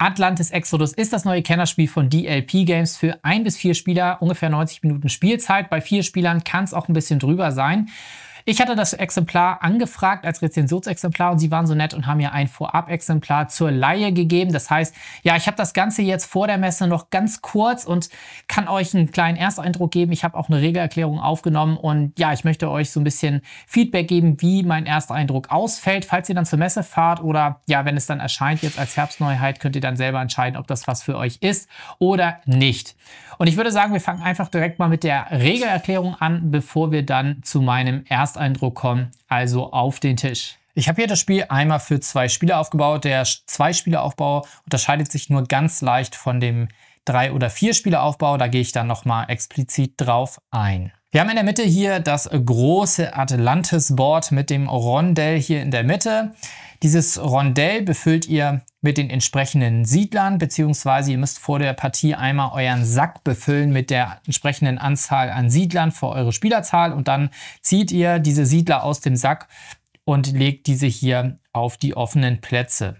Atlantis Exodus ist das neue Kennerspiel von DLP Games für ein bis vier Spieler, ungefähr 90 Minuten Spielzeit. Bei vier Spielern kann es auch ein bisschen drüber sein. Ich hatte das Exemplar angefragt als Rezensionsexemplar und sie waren so nett und haben mir ein Vorab-Exemplar zur Laie gegeben. Das heißt, ja, ich habe das Ganze jetzt vor der Messe noch ganz kurz und kann euch einen kleinen Ersteindruck geben. Ich habe auch eine Regelerklärung aufgenommen und ja, ich möchte euch so ein bisschen Feedback geben, wie mein Ersteindruck ausfällt. Falls ihr dann zur Messe fahrt oder ja, wenn es dann erscheint jetzt als Herbstneuheit, könnt ihr dann selber entscheiden, ob das was für euch ist oder nicht. Und ich würde sagen, wir fangen einfach direkt mal mit der Regelerklärung an, bevor wir dann zu meinem ersten Ersteindruck kommen, also auf den Tisch. Ich habe hier das Spiel einmal für zwei Spieler aufgebaut. Der Zwei-Spieler-Aufbau unterscheidet sich nur ganz leicht von dem Drei- oder Vier-Spieler-Aufbau. Da gehe ich dann nochmal explizit drauf ein. Wir haben in der Mitte hier das große Atlantis-Board mit dem Rondell hier in der Mitte. Dieses Rondell befüllt ihr mit den entsprechenden Siedlern, beziehungsweise ihr müsst vor der Partie einmal euren Sack befüllen mit der entsprechenden Anzahl an Siedlern für eure Spielerzahl und dann zieht ihr diese Siedler aus dem Sack und legt diese hier auf die offenen Plätze.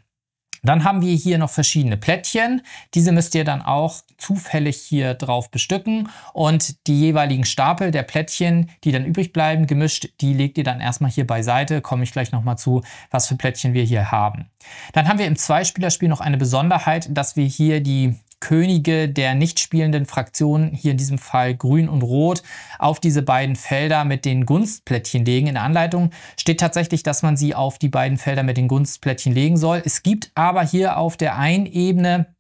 Dann haben wir hier noch verschiedene Plättchen. Diese müsst ihr dann auch zufällig hier drauf bestücken und die jeweiligen Stapel der Plättchen, die dann übrig bleiben, gemischt, die legt ihr dann erstmal hier beiseite. Komme ich gleich nochmal zu, was für Plättchen wir hier haben. Dann haben wir im Zweispielerspiel noch eine Besonderheit, dass wir hier die Könige der nicht spielenden Fraktionen, hier in diesem Fall Grün und Rot, auf diese beiden Felder mit den Gunstplättchen legen. In der Anleitung steht tatsächlich, dass man sie auf die beiden Felder mit den Gunstplättchen legen soll. Es gibt aber hier auf der einen Ebene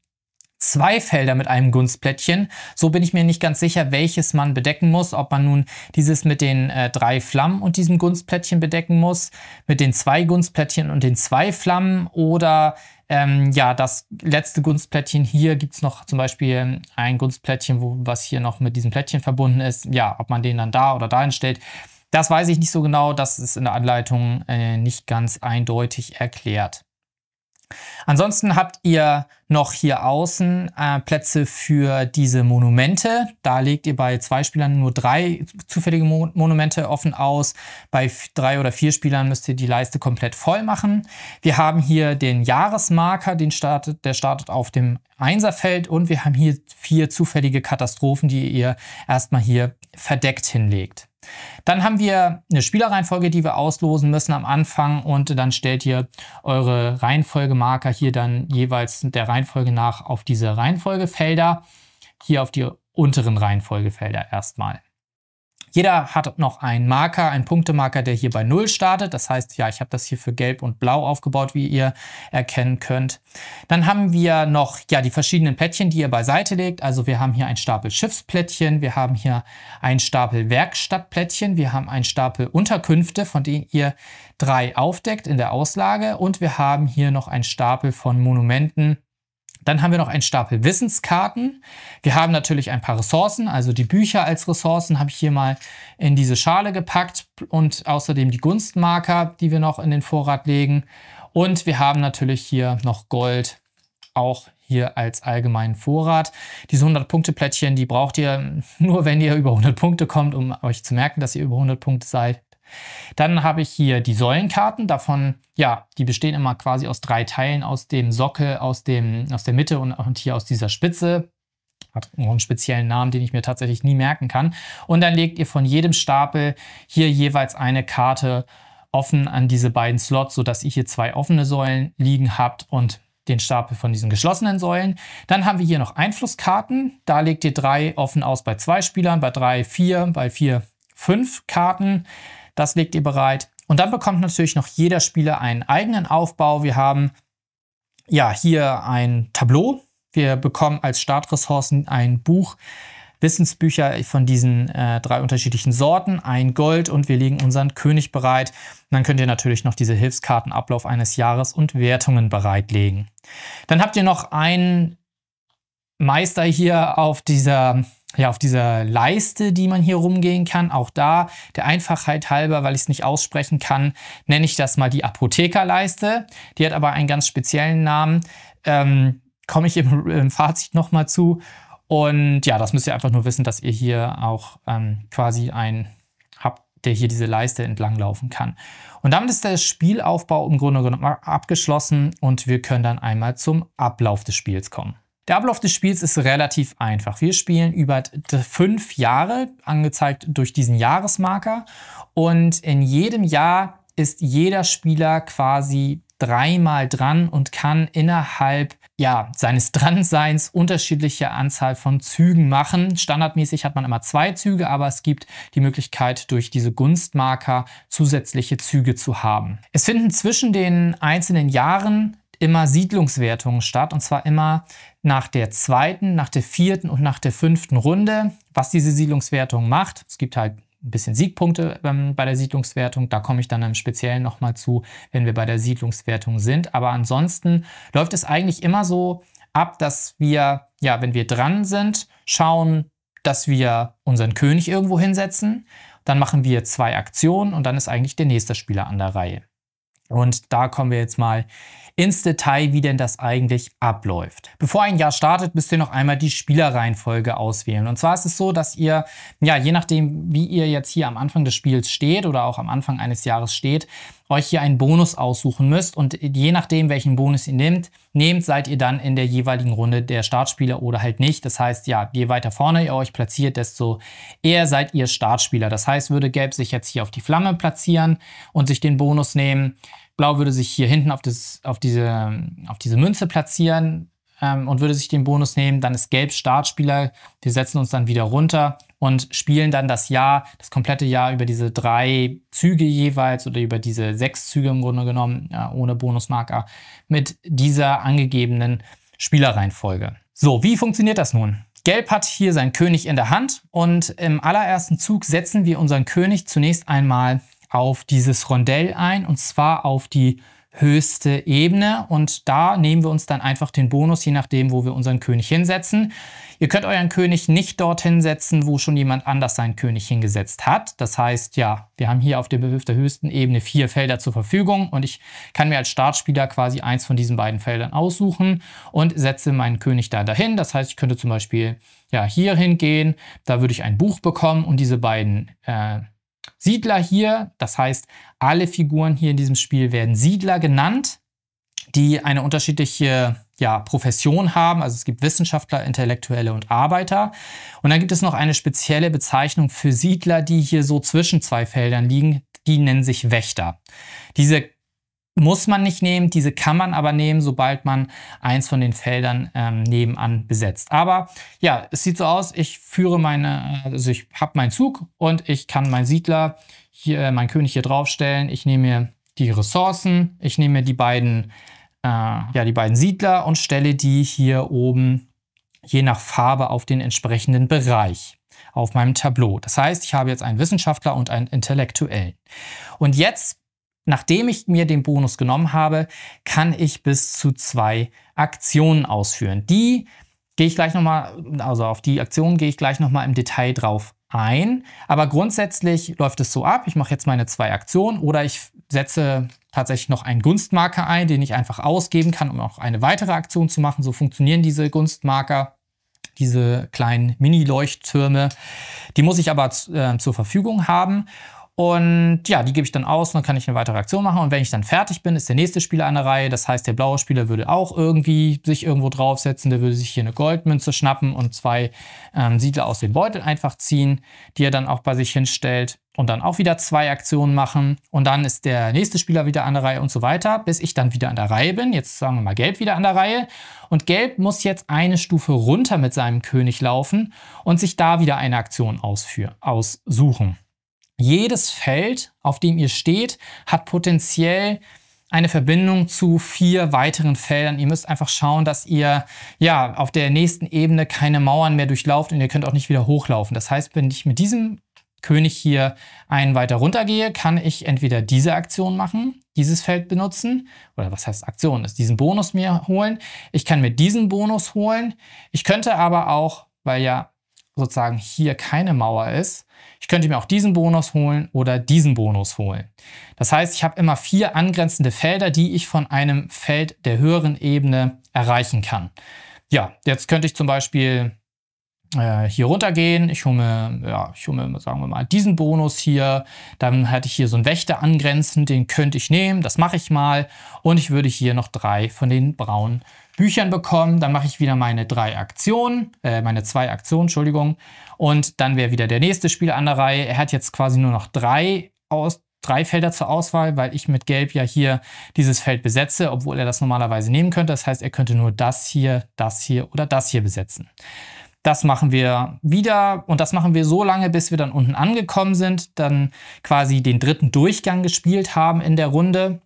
zwei Felder mit einem Gunstplättchen. So bin ich mir nicht ganz sicher, welches man bedecken muss, ob man nun dieses mit den äh, drei Flammen und diesem Gunstplättchen bedecken muss, mit den zwei Gunstplättchen und den zwei Flammen oder ähm, ja, das letzte Gunstplättchen hier gibt es noch zum Beispiel ein Gunstplättchen, wo, was hier noch mit diesem Plättchen verbunden ist. Ja, ob man den dann da oder dahin stellt, das weiß ich nicht so genau. Das ist in der Anleitung äh, nicht ganz eindeutig erklärt. Ansonsten habt ihr noch hier außen äh, Plätze für diese Monumente. Da legt ihr bei zwei Spielern nur drei zufällige Mo Monumente offen aus. Bei drei oder vier Spielern müsst ihr die Leiste komplett voll machen. Wir haben hier den Jahresmarker, den startet, der startet auf dem Einserfeld und wir haben hier vier zufällige Katastrophen, die ihr erstmal hier verdeckt hinlegt. Dann haben wir eine Spielerreihenfolge, die wir auslosen müssen am Anfang und dann stellt ihr eure Reihenfolgemarker hier dann jeweils der Reihenfolge nach auf diese Reihenfolgefelder, hier auf die unteren Reihenfolgefelder erstmal. Jeder hat noch einen Marker, einen Punktemarker, der hier bei 0 startet. Das heißt, ja, ich habe das hier für gelb und blau aufgebaut, wie ihr erkennen könnt. Dann haben wir noch ja, die verschiedenen Plättchen, die ihr beiseite legt. Also wir haben hier einen Stapel Schiffsplättchen, wir haben hier einen Stapel Werkstattplättchen, wir haben einen Stapel Unterkünfte, von denen ihr drei aufdeckt in der Auslage und wir haben hier noch einen Stapel von Monumenten, dann haben wir noch einen Stapel Wissenskarten. Wir haben natürlich ein paar Ressourcen, also die Bücher als Ressourcen habe ich hier mal in diese Schale gepackt und außerdem die Gunstmarker, die wir noch in den Vorrat legen. Und wir haben natürlich hier noch Gold, auch hier als allgemeinen Vorrat. Diese 100-Punkte-Plättchen, die braucht ihr nur, wenn ihr über 100 Punkte kommt, um euch zu merken, dass ihr über 100 Punkte seid. Dann habe ich hier die Säulenkarten. Davon, ja, die bestehen immer quasi aus drei Teilen, aus dem Sockel, aus, dem, aus der Mitte und, und hier aus dieser Spitze. Hat einen speziellen Namen, den ich mir tatsächlich nie merken kann. Und dann legt ihr von jedem Stapel hier jeweils eine Karte offen an diese beiden Slots, sodass ihr hier zwei offene Säulen liegen habt und den Stapel von diesen geschlossenen Säulen. Dann haben wir hier noch Einflusskarten. Da legt ihr drei offen aus bei zwei Spielern, bei drei vier, bei vier fünf Karten. Das legt ihr bereit. Und dann bekommt natürlich noch jeder Spieler einen eigenen Aufbau. Wir haben ja hier ein Tableau. Wir bekommen als Startressourcen ein Buch, Wissensbücher von diesen äh, drei unterschiedlichen Sorten, ein Gold und wir legen unseren König bereit. Und dann könnt ihr natürlich noch diese Hilfskarten Ablauf eines Jahres und Wertungen bereitlegen. Dann habt ihr noch einen Meister hier auf dieser ja, auf dieser Leiste, die man hier rumgehen kann, auch da der Einfachheit halber, weil ich es nicht aussprechen kann, nenne ich das mal die Apothekerleiste. Die hat aber einen ganz speziellen Namen. Ähm, Komme ich im, im Fazit nochmal zu. Und ja, das müsst ihr einfach nur wissen, dass ihr hier auch ähm, quasi einen habt, der hier diese Leiste entlang laufen kann. Und damit ist der Spielaufbau im Grunde genommen abgeschlossen und wir können dann einmal zum Ablauf des Spiels kommen. Der Ablauf des Spiels ist relativ einfach. Wir spielen über fünf Jahre, angezeigt durch diesen Jahresmarker. Und in jedem Jahr ist jeder Spieler quasi dreimal dran und kann innerhalb ja, seines Dranseins unterschiedliche Anzahl von Zügen machen. Standardmäßig hat man immer zwei Züge, aber es gibt die Möglichkeit, durch diese Gunstmarker zusätzliche Züge zu haben. Es finden zwischen den einzelnen Jahren immer Siedlungswertungen statt und zwar immer nach der zweiten, nach der vierten und nach der fünften Runde, was diese Siedlungswertung macht. Es gibt halt ein bisschen Siegpunkte ähm, bei der Siedlungswertung. Da komme ich dann im Speziellen nochmal zu, wenn wir bei der Siedlungswertung sind. Aber ansonsten läuft es eigentlich immer so ab, dass wir, ja, wenn wir dran sind, schauen, dass wir unseren König irgendwo hinsetzen. Dann machen wir zwei Aktionen und dann ist eigentlich der nächste Spieler an der Reihe. Und da kommen wir jetzt mal ins Detail, wie denn das eigentlich abläuft. Bevor ein Jahr startet, müsst ihr noch einmal die Spielerreihenfolge auswählen. Und zwar ist es so, dass ihr, ja, je nachdem, wie ihr jetzt hier am Anfang des Spiels steht oder auch am Anfang eines Jahres steht, euch hier einen Bonus aussuchen müsst und je nachdem, welchen Bonus ihr nehmt, nehmt, seid ihr dann in der jeweiligen Runde der Startspieler oder halt nicht. Das heißt, ja, je weiter vorne ihr euch platziert, desto eher seid ihr Startspieler. Das heißt, würde Gelb sich jetzt hier auf die Flamme platzieren und sich den Bonus nehmen, Blau würde sich hier hinten auf, das, auf, diese, auf diese Münze platzieren ähm, und würde sich den Bonus nehmen. Dann ist Gelb Startspieler. Wir setzen uns dann wieder runter und spielen dann das Jahr, das komplette Jahr über diese drei Züge jeweils oder über diese sechs Züge im Grunde genommen, ja, ohne Bonusmarker, mit dieser angegebenen Spielerreihenfolge. So, wie funktioniert das nun? Gelb hat hier seinen König in der Hand und im allerersten Zug setzen wir unseren König zunächst einmal auf dieses Rondell ein und zwar auf die höchste Ebene und da nehmen wir uns dann einfach den Bonus, je nachdem, wo wir unseren König hinsetzen. Ihr könnt euren König nicht dorthin setzen, wo schon jemand anders seinen König hingesetzt hat. Das heißt, ja, wir haben hier auf der, der höchsten Ebene vier Felder zur Verfügung und ich kann mir als Startspieler quasi eins von diesen beiden Feldern aussuchen und setze meinen König da dahin. Das heißt, ich könnte zum Beispiel ja, hier hingehen, da würde ich ein Buch bekommen und diese beiden äh, Siedler hier, das heißt, alle Figuren hier in diesem Spiel werden Siedler genannt, die eine unterschiedliche ja, Profession haben. Also es gibt Wissenschaftler, Intellektuelle und Arbeiter. Und dann gibt es noch eine spezielle Bezeichnung für Siedler, die hier so zwischen zwei Feldern liegen. Die nennen sich Wächter. Diese muss man nicht nehmen, diese kann man aber nehmen, sobald man eins von den Feldern ähm, nebenan besetzt. Aber ja, es sieht so aus, ich führe meine, äh, also ich habe meinen Zug und ich kann meinen Siedler, hier, äh, meinen König hier draufstellen. Ich nehme mir die Ressourcen, ich nehme mir die beiden, äh, ja, die beiden Siedler und stelle die hier oben je nach Farbe auf den entsprechenden Bereich auf meinem Tableau. Das heißt, ich habe jetzt einen Wissenschaftler und einen Intellektuellen. Und jetzt Nachdem ich mir den Bonus genommen habe, kann ich bis zu zwei Aktionen ausführen. Die gehe ich gleich nochmal, also auf die Aktionen gehe ich gleich nochmal im Detail drauf ein. Aber grundsätzlich läuft es so ab, ich mache jetzt meine zwei Aktionen oder ich setze tatsächlich noch einen Gunstmarker ein, den ich einfach ausgeben kann, um auch eine weitere Aktion zu machen. So funktionieren diese Gunstmarker, diese kleinen Mini-Leuchttürme. Die muss ich aber äh, zur Verfügung haben. Und ja, die gebe ich dann aus und dann kann ich eine weitere Aktion machen. Und wenn ich dann fertig bin, ist der nächste Spieler an der Reihe. Das heißt, der blaue Spieler würde auch irgendwie sich irgendwo draufsetzen. Der würde sich hier eine Goldmünze schnappen und zwei ähm, Siedler aus dem Beutel einfach ziehen, die er dann auch bei sich hinstellt. Und dann auch wieder zwei Aktionen machen. Und dann ist der nächste Spieler wieder an der Reihe und so weiter, bis ich dann wieder an der Reihe bin. Jetzt sagen wir mal Gelb wieder an der Reihe. Und Gelb muss jetzt eine Stufe runter mit seinem König laufen und sich da wieder eine Aktion ausführen, aussuchen. Jedes Feld, auf dem ihr steht, hat potenziell eine Verbindung zu vier weiteren Feldern. Ihr müsst einfach schauen, dass ihr ja auf der nächsten Ebene keine Mauern mehr durchlauft und ihr könnt auch nicht wieder hochlaufen. Das heißt, wenn ich mit diesem König hier einen weiter runtergehe, kann ich entweder diese Aktion machen, dieses Feld benutzen, oder was heißt Aktion, ist diesen Bonus mir holen. Ich kann mir diesen Bonus holen. Ich könnte aber auch, weil ja sozusagen hier keine Mauer ist. Ich könnte mir auch diesen Bonus holen oder diesen Bonus holen. Das heißt, ich habe immer vier angrenzende Felder, die ich von einem Feld der höheren Ebene erreichen kann. Ja, jetzt könnte ich zum Beispiel äh, hier runtergehen. Ich hole mir, ja, ich hole mir, sagen wir mal, diesen Bonus hier. Dann hätte ich hier so einen Wächter angrenzend, den könnte ich nehmen, das mache ich mal. Und ich würde hier noch drei von den braunen Büchern bekommen. Dann mache ich wieder meine drei Aktionen, äh, meine zwei Aktionen, Entschuldigung. Und dann wäre wieder der nächste Spieler an der Reihe. Er hat jetzt quasi nur noch drei aus drei Felder zur Auswahl, weil ich mit Gelb ja hier dieses Feld besetze, obwohl er das normalerweise nehmen könnte. Das heißt, er könnte nur das hier, das hier oder das hier besetzen. Das machen wir wieder und das machen wir so lange, bis wir dann unten angekommen sind, dann quasi den dritten Durchgang gespielt haben in der Runde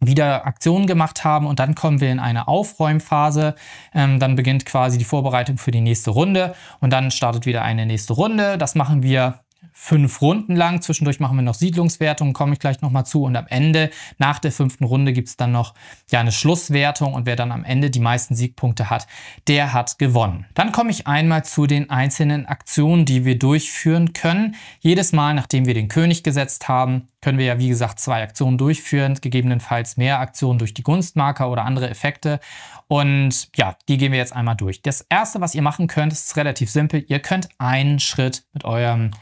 wieder Aktionen gemacht haben und dann kommen wir in eine Aufräumphase. Ähm, dann beginnt quasi die Vorbereitung für die nächste Runde und dann startet wieder eine nächste Runde. Das machen wir fünf Runden lang. Zwischendurch machen wir noch Siedlungswertungen, komme ich gleich nochmal zu. Und am Ende, nach der fünften Runde, gibt es dann noch ja, eine Schlusswertung. Und wer dann am Ende die meisten Siegpunkte hat, der hat gewonnen. Dann komme ich einmal zu den einzelnen Aktionen, die wir durchführen können. Jedes Mal, nachdem wir den König gesetzt haben, können wir ja, wie gesagt, zwei Aktionen durchführen, gegebenenfalls mehr Aktionen durch die Gunstmarker oder andere Effekte. Und ja, die gehen wir jetzt einmal durch. Das Erste, was ihr machen könnt, ist relativ simpel. Ihr könnt einen Schritt mit eurem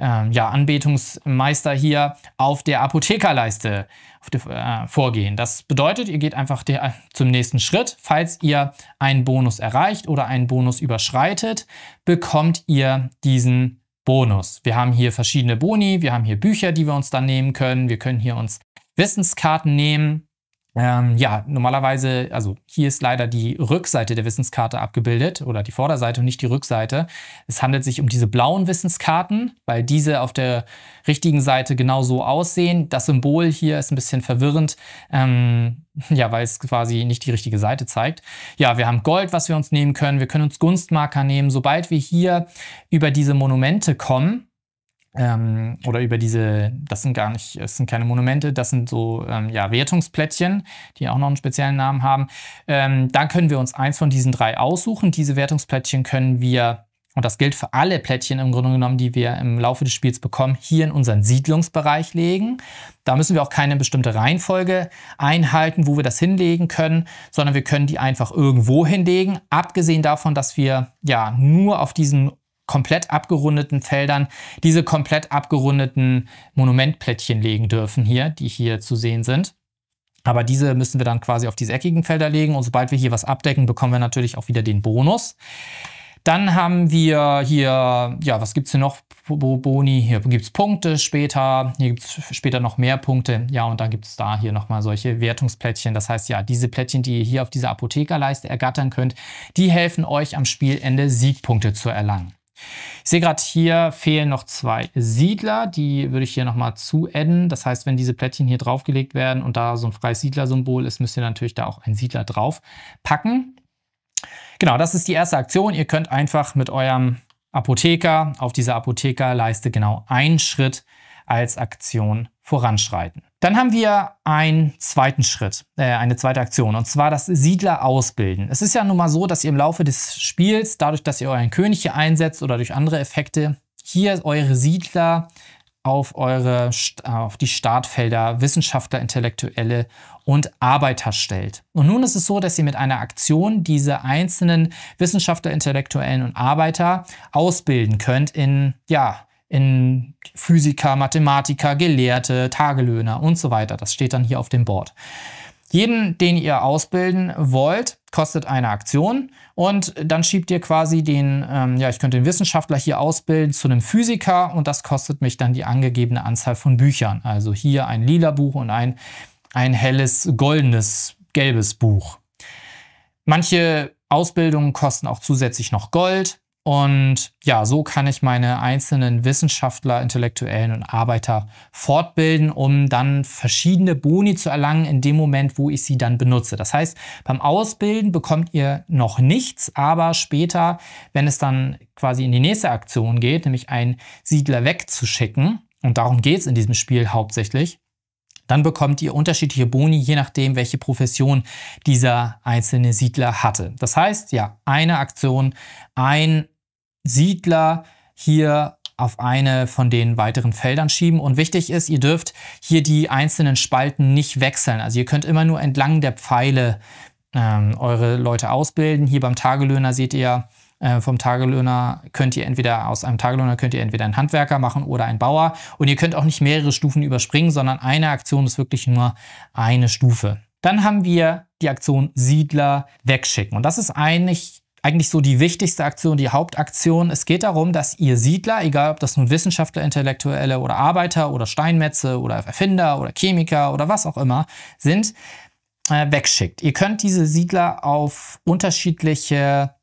ähm, ja, Anbetungsmeister hier auf der Apothekerleiste der, äh, vorgehen. Das bedeutet, ihr geht einfach der, zum nächsten Schritt. Falls ihr einen Bonus erreicht oder einen Bonus überschreitet, bekommt ihr diesen Bonus. Wir haben hier verschiedene Boni, wir haben hier Bücher, die wir uns dann nehmen können. Wir können hier uns Wissenskarten nehmen ähm, ja, normalerweise, also hier ist leider die Rückseite der Wissenskarte abgebildet oder die Vorderseite und nicht die Rückseite. Es handelt sich um diese blauen Wissenskarten, weil diese auf der richtigen Seite genau so aussehen. Das Symbol hier ist ein bisschen verwirrend, ähm, ja, weil es quasi nicht die richtige Seite zeigt. Ja, wir haben Gold, was wir uns nehmen können. Wir können uns Gunstmarker nehmen. Sobald wir hier über diese Monumente kommen, ähm, oder über diese, das sind gar nicht, es sind keine Monumente, das sind so ähm, ja, Wertungsplättchen, die auch noch einen speziellen Namen haben. Ähm, dann können wir uns eins von diesen drei aussuchen. Diese Wertungsplättchen können wir, und das gilt für alle Plättchen im Grunde genommen, die wir im Laufe des Spiels bekommen, hier in unseren Siedlungsbereich legen. Da müssen wir auch keine bestimmte Reihenfolge einhalten, wo wir das hinlegen können, sondern wir können die einfach irgendwo hinlegen, abgesehen davon, dass wir ja nur auf diesen komplett abgerundeten Feldern diese komplett abgerundeten Monumentplättchen legen dürfen hier, die hier zu sehen sind. Aber diese müssen wir dann quasi auf diese eckigen Felder legen und sobald wir hier was abdecken, bekommen wir natürlich auch wieder den Bonus. Dann haben wir hier, ja, was gibt es hier noch? Boni, hier gibt es Punkte später, hier gibt es später noch mehr Punkte. Ja, und dann gibt es da hier nochmal solche Wertungsplättchen. Das heißt ja, diese Plättchen, die ihr hier auf dieser Apothekerleiste ergattern könnt, die helfen euch am Spielende Siegpunkte zu erlangen. Ich sehe gerade hier fehlen noch zwei Siedler, die würde ich hier nochmal zu-adden. Das heißt, wenn diese Plättchen hier draufgelegt werden und da so ein freies Siedler-Symbol ist, müsst ihr natürlich da auch einen Siedler drauf packen. Genau, das ist die erste Aktion. Ihr könnt einfach mit eurem Apotheker auf dieser Apothekerleiste genau einen Schritt als Aktion voranschreiten. Dann haben wir einen zweiten Schritt, äh, eine zweite Aktion, und zwar das Siedler ausbilden. Es ist ja nun mal so, dass ihr im Laufe des Spiels, dadurch, dass ihr euren König hier einsetzt oder durch andere Effekte, hier eure Siedler auf, eure, äh, auf die Startfelder Wissenschaftler, Intellektuelle und Arbeiter stellt. Und nun ist es so, dass ihr mit einer Aktion diese einzelnen Wissenschaftler, Intellektuellen und Arbeiter ausbilden könnt in, ja, in Physiker, Mathematiker, Gelehrte, Tagelöhner und so weiter. Das steht dann hier auf dem Board. Jeden, den ihr ausbilden wollt, kostet eine Aktion und dann schiebt ihr quasi den, ähm, ja, ich könnte den Wissenschaftler hier ausbilden zu einem Physiker und das kostet mich dann die angegebene Anzahl von Büchern. Also hier ein lila Buch und ein, ein helles, goldenes, gelbes Buch. Manche Ausbildungen kosten auch zusätzlich noch Gold. Und ja, so kann ich meine einzelnen Wissenschaftler, Intellektuellen und Arbeiter fortbilden, um dann verschiedene Boni zu erlangen in dem Moment, wo ich sie dann benutze. Das heißt, beim Ausbilden bekommt ihr noch nichts, aber später, wenn es dann quasi in die nächste Aktion geht, nämlich einen Siedler wegzuschicken, und darum geht es in diesem Spiel hauptsächlich, dann bekommt ihr unterschiedliche Boni, je nachdem, welche Profession dieser einzelne Siedler hatte. Das heißt, ja, eine Aktion, ein Siedler hier auf eine von den weiteren Feldern schieben. Und wichtig ist, ihr dürft hier die einzelnen Spalten nicht wechseln. Also ihr könnt immer nur entlang der Pfeile ähm, eure Leute ausbilden. Hier beim Tagelöhner seht ihr ja, äh, vom Tagelöhner könnt ihr entweder, aus einem Tagelöhner könnt ihr entweder einen Handwerker machen oder einen Bauer. Und ihr könnt auch nicht mehrere Stufen überspringen, sondern eine Aktion ist wirklich nur eine Stufe. Dann haben wir die Aktion Siedler wegschicken. Und das ist eigentlich eigentlich so die wichtigste Aktion, die Hauptaktion. Es geht darum, dass ihr Siedler, egal ob das nun Wissenschaftler, Intellektuelle oder Arbeiter oder Steinmetze oder Erfinder oder Chemiker oder was auch immer sind, äh, wegschickt. Ihr könnt diese Siedler auf unterschiedliche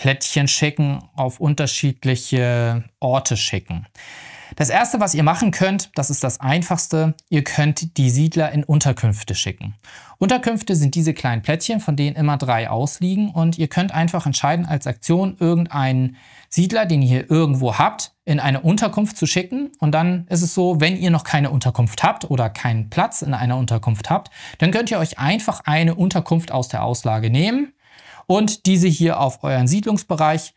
Plättchen schicken, auf unterschiedliche Orte schicken. Das erste, was ihr machen könnt, das ist das einfachste, ihr könnt die Siedler in Unterkünfte schicken. Unterkünfte sind diese kleinen Plättchen, von denen immer drei ausliegen und ihr könnt einfach entscheiden, als Aktion irgendeinen Siedler, den ihr hier irgendwo habt, in eine Unterkunft zu schicken. Und dann ist es so, wenn ihr noch keine Unterkunft habt oder keinen Platz in einer Unterkunft habt, dann könnt ihr euch einfach eine Unterkunft aus der Auslage nehmen und diese hier auf euren Siedlungsbereich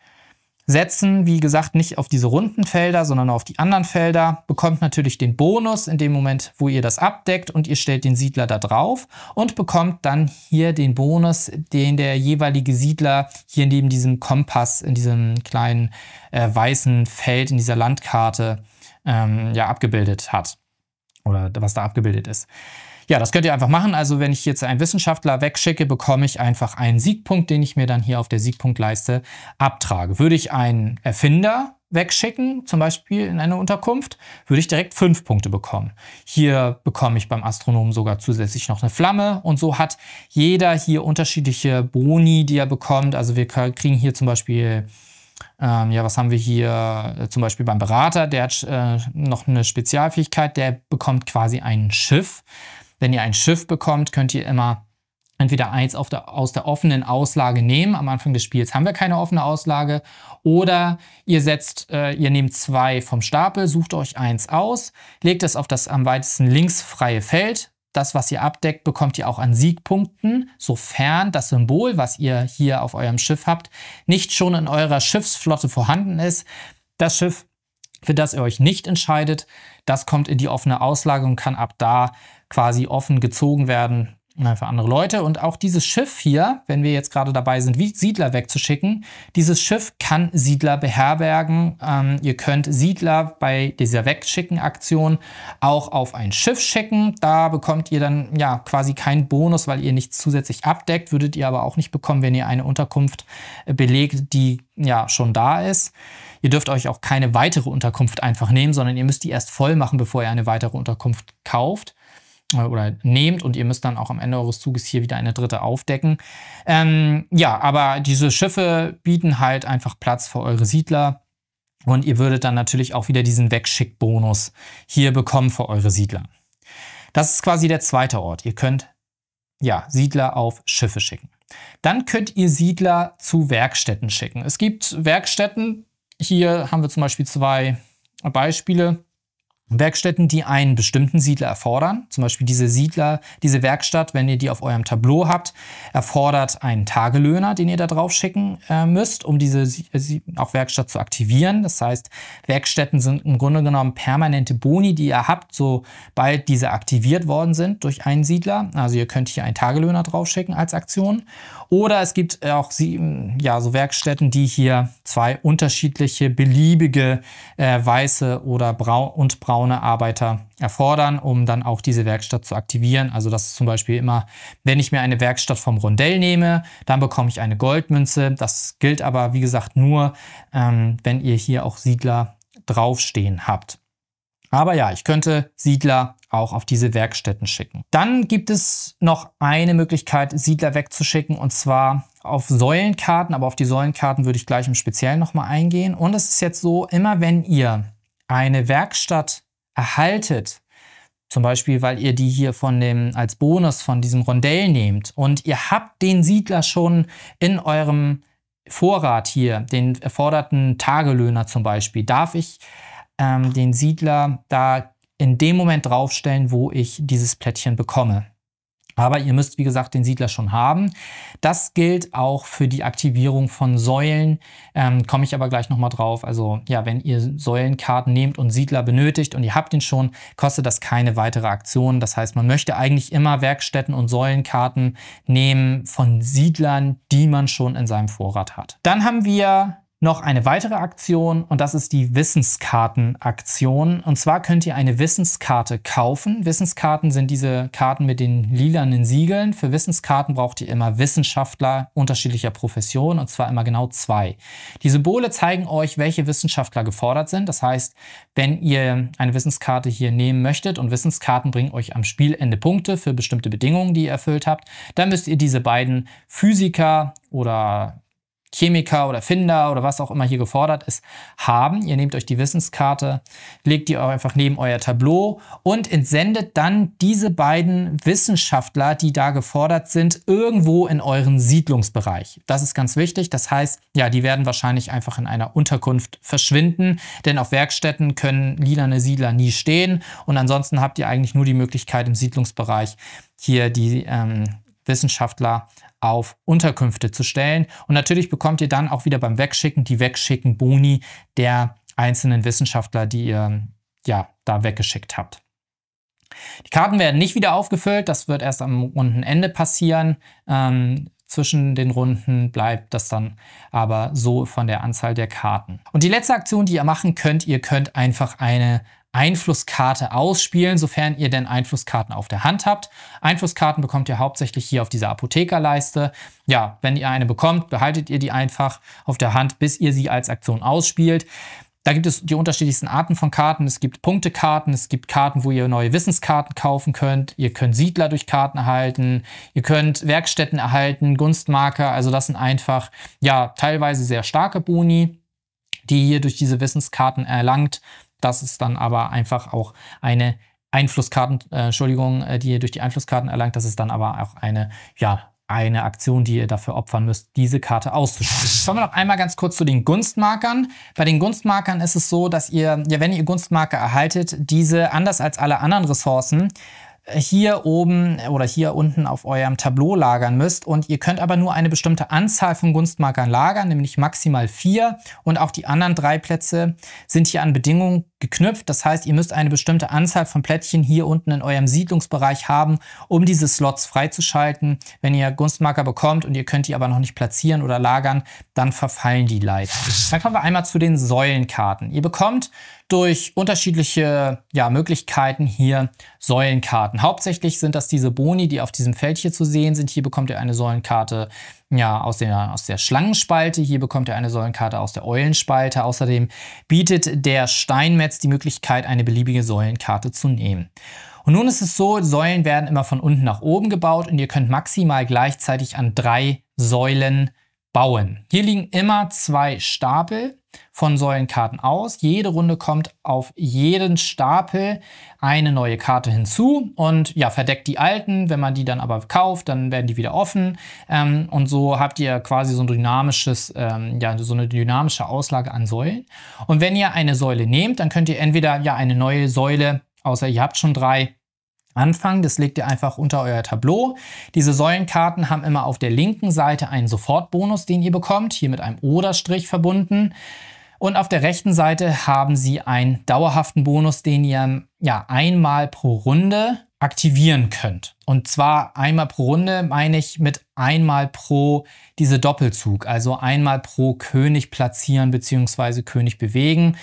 setzen. Wie gesagt, nicht auf diese runden Felder, sondern auf die anderen Felder. Bekommt natürlich den Bonus in dem Moment, wo ihr das abdeckt und ihr stellt den Siedler da drauf und bekommt dann hier den Bonus, den der jeweilige Siedler hier neben diesem Kompass, in diesem kleinen äh, weißen Feld, in dieser Landkarte ähm, ja abgebildet hat oder was da abgebildet ist. Ja, das könnt ihr einfach machen. Also wenn ich jetzt einen Wissenschaftler wegschicke, bekomme ich einfach einen Siegpunkt, den ich mir dann hier auf der Siegpunktleiste abtrage. Würde ich einen Erfinder wegschicken, zum Beispiel in eine Unterkunft, würde ich direkt fünf Punkte bekommen. Hier bekomme ich beim Astronomen sogar zusätzlich noch eine Flamme und so hat jeder hier unterschiedliche Boni, die er bekommt. Also wir kriegen hier zum Beispiel ähm, ja, was haben wir hier äh, zum Beispiel beim Berater? Der hat äh, noch eine Spezialfähigkeit, der bekommt quasi ein Schiff. Wenn ihr ein Schiff bekommt, könnt ihr immer entweder eins der, aus der offenen Auslage nehmen. Am Anfang des Spiels haben wir keine offene Auslage. Oder ihr setzt, äh, ihr nehmt zwei vom Stapel, sucht euch eins aus, legt es auf das am weitesten links freie Feld. Das, was ihr abdeckt, bekommt ihr auch an Siegpunkten, sofern das Symbol, was ihr hier auf eurem Schiff habt, nicht schon in eurer Schiffsflotte vorhanden ist. Das Schiff, für das ihr euch nicht entscheidet, das kommt in die offene Auslage und kann ab da quasi offen gezogen werden für andere Leute. Und auch dieses Schiff hier, wenn wir jetzt gerade dabei sind, Siedler wegzuschicken, dieses Schiff kann Siedler beherbergen. Ähm, ihr könnt Siedler bei dieser Wegschicken-Aktion auch auf ein Schiff schicken. Da bekommt ihr dann ja quasi keinen Bonus, weil ihr nichts zusätzlich abdeckt. Würdet ihr aber auch nicht bekommen, wenn ihr eine Unterkunft äh, belegt, die ja schon da ist. Ihr dürft euch auch keine weitere Unterkunft einfach nehmen, sondern ihr müsst die erst voll machen, bevor ihr eine weitere Unterkunft kauft. Äh, oder nehmt und ihr müsst dann auch am Ende eures Zuges hier wieder eine dritte aufdecken. Ähm, ja, aber diese Schiffe bieten halt einfach Platz für eure Siedler und ihr würdet dann natürlich auch wieder diesen Wegschickbonus hier bekommen für eure Siedler. Das ist quasi der zweite Ort. Ihr könnt ja, Siedler auf Schiffe schicken. Dann könnt ihr Siedler zu Werkstätten schicken. Es gibt Werkstätten, hier haben wir zum Beispiel zwei Beispiele. Werkstätten, die einen bestimmten Siedler erfordern. Zum Beispiel diese Siedler, diese Werkstatt, wenn ihr die auf eurem Tableau habt, erfordert einen Tagelöhner, den ihr da drauf schicken äh, müsst, um diese äh, auch Werkstatt zu aktivieren. Das heißt, Werkstätten sind im Grunde genommen permanente Boni, die ihr habt, sobald diese aktiviert worden sind durch einen Siedler. Also ihr könnt hier einen Tagelöhner drauf schicken als Aktion. Oder es gibt äh, auch sieben, ja, so Werkstätten, die hier zwei unterschiedliche, beliebige äh, weiße oder braun und braune Arbeiter erfordern, um dann auch diese Werkstatt zu aktivieren. Also das ist zum Beispiel immer, wenn ich mir eine Werkstatt vom Rondell nehme, dann bekomme ich eine Goldmünze. Das gilt aber, wie gesagt, nur, ähm, wenn ihr hier auch Siedler draufstehen habt. Aber ja, ich könnte Siedler auch auf diese Werkstätten schicken. Dann gibt es noch eine Möglichkeit, Siedler wegzuschicken und zwar auf Säulenkarten, aber auf die Säulenkarten würde ich gleich im Speziellen nochmal eingehen. Und es ist jetzt so, immer wenn ihr eine Werkstatt erhaltet, zum Beispiel, weil ihr die hier von dem, als Bonus von diesem Rondell nehmt und ihr habt den Siedler schon in eurem Vorrat hier, den erforderten Tagelöhner zum Beispiel, darf ich ähm, den Siedler da in dem Moment draufstellen, wo ich dieses Plättchen bekomme. Aber ihr müsst, wie gesagt, den Siedler schon haben. Das gilt auch für die Aktivierung von Säulen. Ähm, Komme ich aber gleich nochmal drauf. Also ja, wenn ihr Säulenkarten nehmt und Siedler benötigt und ihr habt ihn schon, kostet das keine weitere Aktion. Das heißt, man möchte eigentlich immer Werkstätten und Säulenkarten nehmen von Siedlern, die man schon in seinem Vorrat hat. Dann haben wir noch eine weitere Aktion und das ist die Wissenskartenaktion. Und zwar könnt ihr eine Wissenskarte kaufen. Wissenskarten sind diese Karten mit den lilanen Siegeln. Für Wissenskarten braucht ihr immer Wissenschaftler unterschiedlicher Professionen und zwar immer genau zwei. Die Symbole zeigen euch, welche Wissenschaftler gefordert sind. Das heißt, wenn ihr eine Wissenskarte hier nehmen möchtet und Wissenskarten bringen euch am Spielende Punkte für bestimmte Bedingungen, die ihr erfüllt habt, dann müsst ihr diese beiden Physiker oder Chemiker oder Finder oder was auch immer hier gefordert ist, haben. Ihr nehmt euch die Wissenskarte, legt die einfach neben euer Tableau und entsendet dann diese beiden Wissenschaftler, die da gefordert sind, irgendwo in euren Siedlungsbereich. Das ist ganz wichtig. Das heißt, ja, die werden wahrscheinlich einfach in einer Unterkunft verschwinden, denn auf Werkstätten können lilane Siedler nie stehen und ansonsten habt ihr eigentlich nur die Möglichkeit im Siedlungsbereich hier die, ähm, Wissenschaftler auf Unterkünfte zu stellen. Und natürlich bekommt ihr dann auch wieder beim Wegschicken die Wegschicken-Boni der einzelnen Wissenschaftler, die ihr ja da weggeschickt habt. Die Karten werden nicht wieder aufgefüllt, das wird erst am Rundenende passieren. Ähm, zwischen den Runden bleibt das dann aber so von der Anzahl der Karten. Und die letzte Aktion, die ihr machen könnt, ihr könnt einfach eine Einflusskarte ausspielen, sofern ihr denn Einflusskarten auf der Hand habt. Einflusskarten bekommt ihr hauptsächlich hier auf dieser Apothekerleiste. Ja, wenn ihr eine bekommt, behaltet ihr die einfach auf der Hand, bis ihr sie als Aktion ausspielt. Da gibt es die unterschiedlichsten Arten von Karten. Es gibt Punktekarten, es gibt Karten, wo ihr neue Wissenskarten kaufen könnt. Ihr könnt Siedler durch Karten erhalten, ihr könnt Werkstätten erhalten, Gunstmarker. Also das sind einfach, ja, teilweise sehr starke Boni, die ihr durch diese Wissenskarten erlangt. Das ist dann aber einfach auch eine Einflusskarten, äh, Entschuldigung, äh, die ihr durch die Einflusskarten erlangt. Das ist dann aber auch eine, ja, eine Aktion, die ihr dafür opfern müsst, diese Karte auszuspielen. Schauen wir noch einmal ganz kurz zu den Gunstmarkern. Bei den Gunstmarkern ist es so, dass ihr, ja, wenn ihr Gunstmarker erhaltet, diese anders als alle anderen Ressourcen äh, hier oben oder hier unten auf eurem Tableau lagern müsst. Und ihr könnt aber nur eine bestimmte Anzahl von Gunstmarkern lagern, nämlich maximal vier. Und auch die anderen drei Plätze sind hier an Bedingungen geknüpft. Das heißt, ihr müsst eine bestimmte Anzahl von Plättchen hier unten in eurem Siedlungsbereich haben, um diese Slots freizuschalten. Wenn ihr Gunstmarker bekommt und ihr könnt die aber noch nicht platzieren oder lagern, dann verfallen die leider. Dann kommen wir einmal zu den Säulenkarten. Ihr bekommt durch unterschiedliche ja, Möglichkeiten hier Säulenkarten. Hauptsächlich sind das diese Boni, die auf diesem Feld hier zu sehen sind. Hier bekommt ihr eine Säulenkarte ja, aus der, aus der Schlangenspalte. Hier bekommt ihr eine Säulenkarte aus der Eulenspalte. Außerdem bietet der Steinmetz die Möglichkeit, eine beliebige Säulenkarte zu nehmen. Und nun ist es so, Säulen werden immer von unten nach oben gebaut und ihr könnt maximal gleichzeitig an drei Säulen bauen. Hier liegen immer zwei Stapel von Säulenkarten aus. Jede Runde kommt auf jeden Stapel eine neue Karte hinzu und ja, verdeckt die alten. Wenn man die dann aber kauft, dann werden die wieder offen. Ähm, und so habt ihr quasi so ein dynamisches, ähm, ja, so eine dynamische Auslage an Säulen. Und wenn ihr eine Säule nehmt, dann könnt ihr entweder ja eine neue Säule, außer ihr habt schon drei, anfangen. Das legt ihr einfach unter euer Tableau. Diese Säulenkarten haben immer auf der linken Seite einen Sofortbonus, den ihr bekommt, hier mit einem Oder-Strich verbunden. Und auf der rechten Seite haben sie einen dauerhaften Bonus, den ihr ja, einmal pro Runde aktivieren könnt. Und zwar einmal pro Runde meine ich mit einmal pro diese Doppelzug, also einmal pro König platzieren bzw. König bewegen.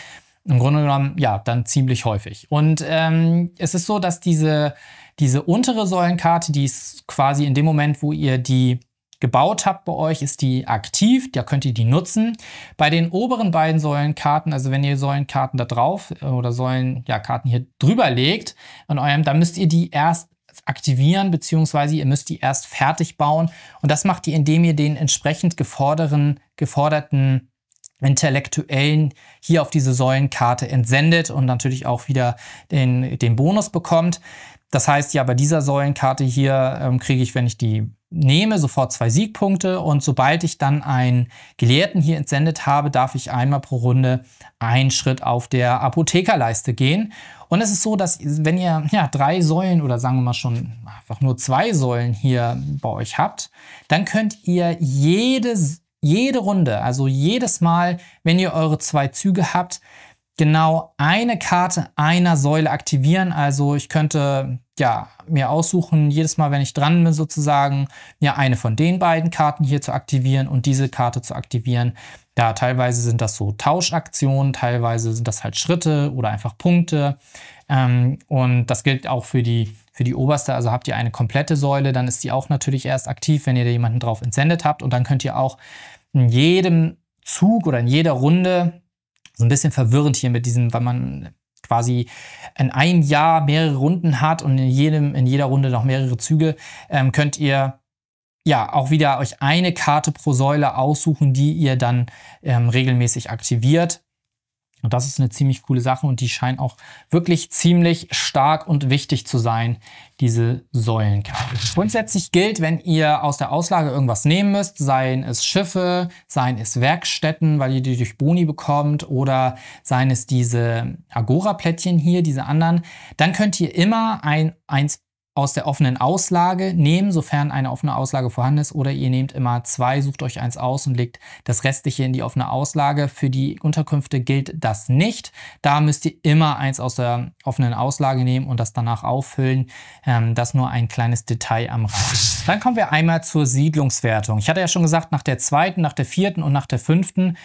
Im Grunde genommen, ja, dann ziemlich häufig. Und ähm, es ist so, dass diese, diese untere Säulenkarte, die ist quasi in dem Moment, wo ihr die gebaut habt bei euch, ist die aktiv, da könnt ihr die nutzen. Bei den oberen beiden Säulenkarten, also wenn ihr Säulenkarten da drauf äh, oder Säulen, ja, Karten hier drüber legt an eurem, dann müsst ihr die erst aktivieren, beziehungsweise ihr müsst die erst fertig bauen. Und das macht ihr, indem ihr den entsprechend geforderten, geforderten Intellektuellen hier auf diese Säulenkarte entsendet und natürlich auch wieder den, den Bonus bekommt. Das heißt ja, bei dieser Säulenkarte hier ähm, kriege ich, wenn ich die nehme, sofort zwei Siegpunkte und sobald ich dann einen Gelehrten hier entsendet habe, darf ich einmal pro Runde einen Schritt auf der Apothekerleiste gehen. Und es ist so, dass wenn ihr ja, drei Säulen oder sagen wir mal schon einfach nur zwei Säulen hier bei euch habt, dann könnt ihr jede jede Runde, also jedes Mal, wenn ihr eure zwei Züge habt, genau eine Karte einer Säule aktivieren. Also ich könnte ja mir aussuchen, jedes Mal, wenn ich dran bin, sozusagen, ja, eine von den beiden Karten hier zu aktivieren und diese Karte zu aktivieren. Ja, teilweise sind das so Tauschaktionen, teilweise sind das halt Schritte oder einfach Punkte. Ähm, und das gilt auch für die für die oberste, also habt ihr eine komplette Säule, dann ist die auch natürlich erst aktiv, wenn ihr da jemanden drauf entsendet habt. Und dann könnt ihr auch in jedem Zug oder in jeder Runde, so ein bisschen verwirrend hier mit diesem, weil man quasi in ein Jahr mehrere Runden hat und in, jedem, in jeder Runde noch mehrere Züge, ähm, könnt ihr ja auch wieder euch eine Karte pro Säule aussuchen, die ihr dann ähm, regelmäßig aktiviert. Und das ist eine ziemlich coole Sache und die scheinen auch wirklich ziemlich stark und wichtig zu sein, diese Säulenkabel. Grundsätzlich gilt, wenn ihr aus der Auslage irgendwas nehmen müsst, seien es Schiffe, seien es Werkstätten, weil ihr die durch Boni bekommt oder seien es diese Agora-Plättchen hier, diese anderen, dann könnt ihr immer ein eins aus der offenen Auslage nehmen, sofern eine offene Auslage vorhanden ist, oder ihr nehmt immer zwei, sucht euch eins aus und legt das restliche in die offene Auslage. Für die Unterkünfte gilt das nicht. Da müsst ihr immer eins aus der offenen Auslage nehmen und das danach auffüllen. Ähm, das nur ein kleines Detail am Rand. Dann kommen wir einmal zur Siedlungswertung. Ich hatte ja schon gesagt, nach der zweiten, nach der vierten und nach der fünften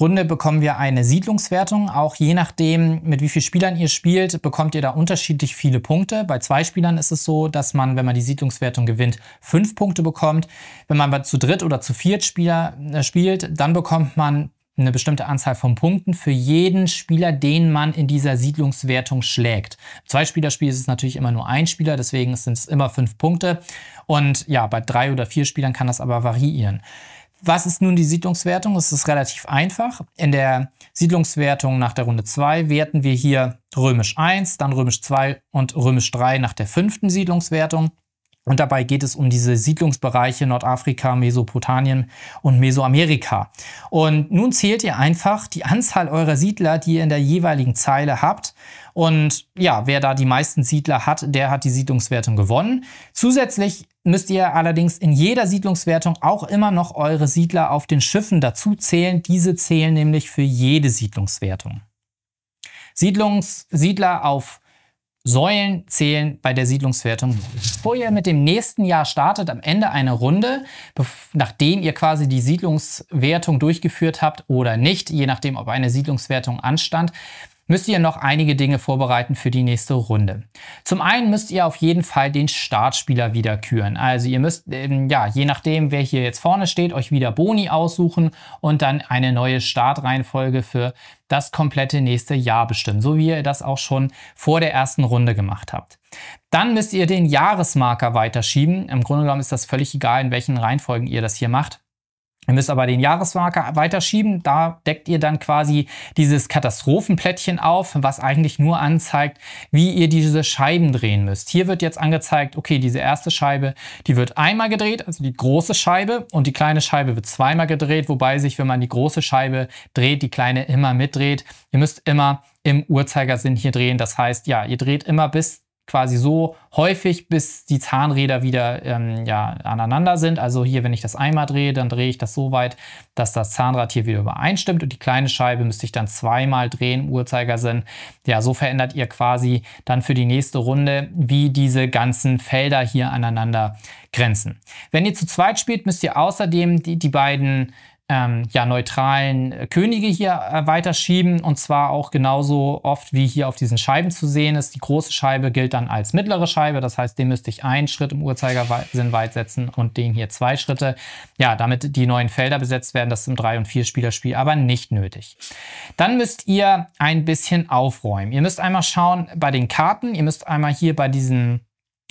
Runde bekommen wir eine Siedlungswertung. Auch je nachdem, mit wie vielen Spielern ihr spielt, bekommt ihr da unterschiedlich viele Punkte. Bei zwei Spielern ist es so, dass man, wenn man die Siedlungswertung gewinnt, fünf Punkte bekommt. Wenn man zu dritt oder zu viert Spieler äh, spielt, dann bekommt man eine bestimmte Anzahl von Punkten für jeden Spieler, den man in dieser Siedlungswertung schlägt. Zwei Spielerspiel ist es natürlich immer nur ein Spieler, deswegen sind es immer fünf Punkte. Und ja, bei drei oder vier Spielern kann das aber variieren. Was ist nun die Siedlungswertung? Es ist relativ einfach. In der Siedlungswertung nach der Runde 2 werten wir hier römisch 1, dann römisch 2 und römisch 3 nach der fünften Siedlungswertung. Und dabei geht es um diese Siedlungsbereiche Nordafrika, Mesopotamien und Mesoamerika. Und nun zählt ihr einfach die Anzahl eurer Siedler, die ihr in der jeweiligen Zeile habt. Und ja, wer da die meisten Siedler hat, der hat die Siedlungswertung gewonnen. Zusätzlich müsst ihr allerdings in jeder Siedlungswertung auch immer noch eure Siedler auf den Schiffen dazu zählen. Diese zählen nämlich für jede Siedlungswertung. Siedlungs Siedler auf Säulen zählen bei der Siedlungswertung. Bevor ihr mit dem nächsten Jahr startet, am Ende eine Runde, nachdem ihr quasi die Siedlungswertung durchgeführt habt oder nicht, je nachdem, ob eine Siedlungswertung anstand, müsst ihr noch einige Dinge vorbereiten für die nächste Runde. Zum einen müsst ihr auf jeden Fall den Startspieler wieder küren. Also ihr müsst, ähm, ja, je nachdem, wer hier jetzt vorne steht, euch wieder Boni aussuchen und dann eine neue Startreihenfolge für das komplette nächste Jahr bestimmen, so wie ihr das auch schon vor der ersten Runde gemacht habt. Dann müsst ihr den Jahresmarker weiterschieben. Im Grunde genommen ist das völlig egal, in welchen Reihenfolgen ihr das hier macht. Ihr müsst aber den Jahresmarker weiterschieben. Da deckt ihr dann quasi dieses Katastrophenplättchen auf, was eigentlich nur anzeigt, wie ihr diese Scheiben drehen müsst. Hier wird jetzt angezeigt, okay, diese erste Scheibe, die wird einmal gedreht, also die große Scheibe, und die kleine Scheibe wird zweimal gedreht, wobei sich, wenn man die große Scheibe dreht, die kleine immer mitdreht. Ihr müsst immer im Uhrzeigersinn hier drehen. Das heißt, ja, ihr dreht immer bis quasi so häufig, bis die Zahnräder wieder ähm, ja, aneinander sind. Also hier, wenn ich das einmal drehe, dann drehe ich das so weit, dass das Zahnrad hier wieder übereinstimmt und die kleine Scheibe müsste ich dann zweimal drehen Uhrzeigersinn. Ja, so verändert ihr quasi dann für die nächste Runde, wie diese ganzen Felder hier aneinander grenzen. Wenn ihr zu zweit spielt, müsst ihr außerdem die, die beiden ähm, ja, neutralen äh, Könige hier äh, weiterschieben. Und zwar auch genauso oft, wie hier auf diesen Scheiben zu sehen ist. Die große Scheibe gilt dann als mittlere Scheibe. Das heißt, den müsste ich einen Schritt im Uhrzeigersinn weit setzen und den hier zwei Schritte. Ja, damit die neuen Felder besetzt werden. Das ist im 3- und 4-Spielerspiel aber nicht nötig. Dann müsst ihr ein bisschen aufräumen. Ihr müsst einmal schauen bei den Karten. Ihr müsst einmal hier bei diesen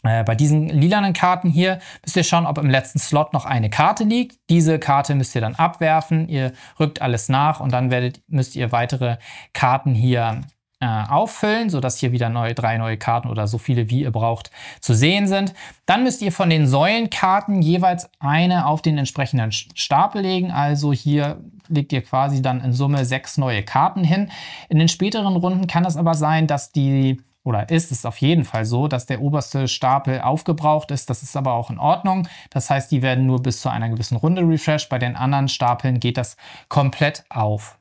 äh, bei diesen lilanen Karten hier müsst ihr schauen, ob im letzten Slot noch eine Karte liegt. Diese Karte müsst ihr dann abwerfen, ihr rückt alles nach und dann werdet, müsst ihr weitere Karten hier äh, auffüllen, sodass hier wieder neue, drei neue Karten oder so viele, wie ihr braucht, zu sehen sind. Dann müsst ihr von den Säulenkarten jeweils eine auf den entsprechenden Stapel legen. Also hier legt ihr quasi dann in Summe sechs neue Karten hin. In den späteren Runden kann es aber sein, dass die oder ist es auf jeden Fall so, dass der oberste Stapel aufgebraucht ist. Das ist aber auch in Ordnung. Das heißt, die werden nur bis zu einer gewissen Runde refreshed. Bei den anderen Stapeln geht das komplett auf.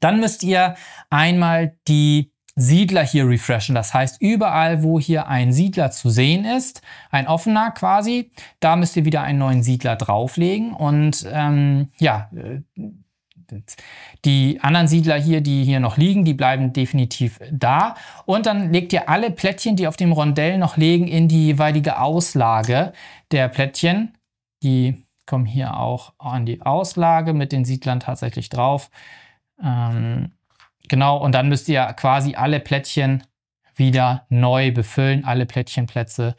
Dann müsst ihr einmal die Siedler hier refreshen. Das heißt, überall, wo hier ein Siedler zu sehen ist, ein offener quasi, da müsst ihr wieder einen neuen Siedler drauflegen. Und ähm, ja, äh, die anderen Siedler hier, die hier noch liegen, die bleiben definitiv da. Und dann legt ihr alle Plättchen, die auf dem Rondell noch liegen, in die jeweilige Auslage der Plättchen. Die kommen hier auch an die Auslage mit den Siedlern tatsächlich drauf. Ähm, genau, und dann müsst ihr quasi alle Plättchen wieder neu befüllen, alle Plättchenplätze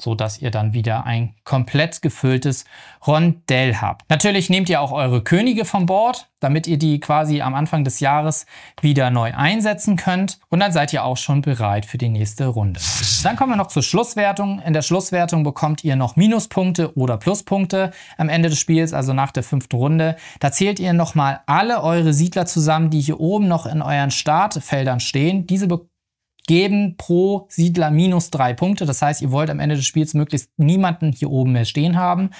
so dass ihr dann wieder ein komplett gefülltes Rondell habt. Natürlich nehmt ihr auch eure Könige vom Bord, damit ihr die quasi am Anfang des Jahres wieder neu einsetzen könnt und dann seid ihr auch schon bereit für die nächste Runde. Dann kommen wir noch zur Schlusswertung. In der Schlusswertung bekommt ihr noch Minuspunkte oder Pluspunkte am Ende des Spiels, also nach der fünften Runde. Da zählt ihr nochmal alle eure Siedler zusammen, die hier oben noch in euren Startfeldern stehen. Diese geben pro Siedler minus drei Punkte. Das heißt, ihr wollt am Ende des Spiels möglichst niemanden hier oben mehr stehen haben.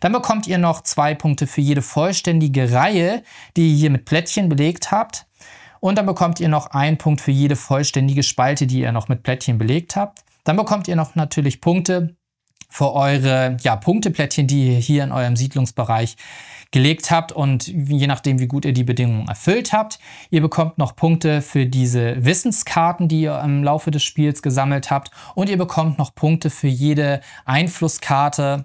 Dann bekommt ihr noch zwei Punkte für jede vollständige Reihe, die ihr hier mit Plättchen belegt habt. Und dann bekommt ihr noch einen Punkt für jede vollständige Spalte, die ihr noch mit Plättchen belegt habt. Dann bekommt ihr noch natürlich Punkte für eure ja, Punkteplättchen, die ihr hier in eurem Siedlungsbereich gelegt habt und je nachdem, wie gut ihr die Bedingungen erfüllt habt. Ihr bekommt noch Punkte für diese Wissenskarten, die ihr im Laufe des Spiels gesammelt habt und ihr bekommt noch Punkte für jede Einflusskarte,